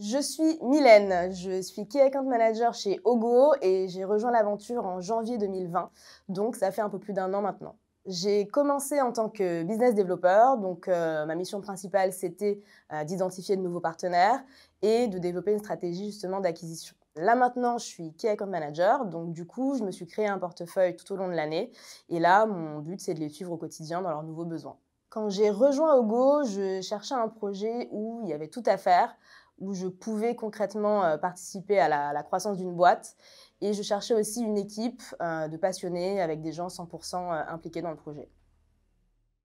Je suis Mylène, je suis Key Account Manager chez Ogo et j'ai rejoint l'aventure en janvier 2020, donc ça fait un peu plus d'un an maintenant. J'ai commencé en tant que business Developer, donc euh, ma mission principale c'était euh, d'identifier de nouveaux partenaires et de développer une stratégie justement d'acquisition. Là maintenant, je suis Key Account Manager, donc du coup, je me suis créé un portefeuille tout au long de l'année et là, mon but c'est de les suivre au quotidien dans leurs nouveaux besoins. Quand j'ai rejoint Ogo, je cherchais un projet où il y avait tout à faire, où je pouvais concrètement euh, participer à la, croissance d'une boîte. Et je cherchais aussi une équipe euh, de passionnés avec des gens 100% euh, impliqués dans le projet.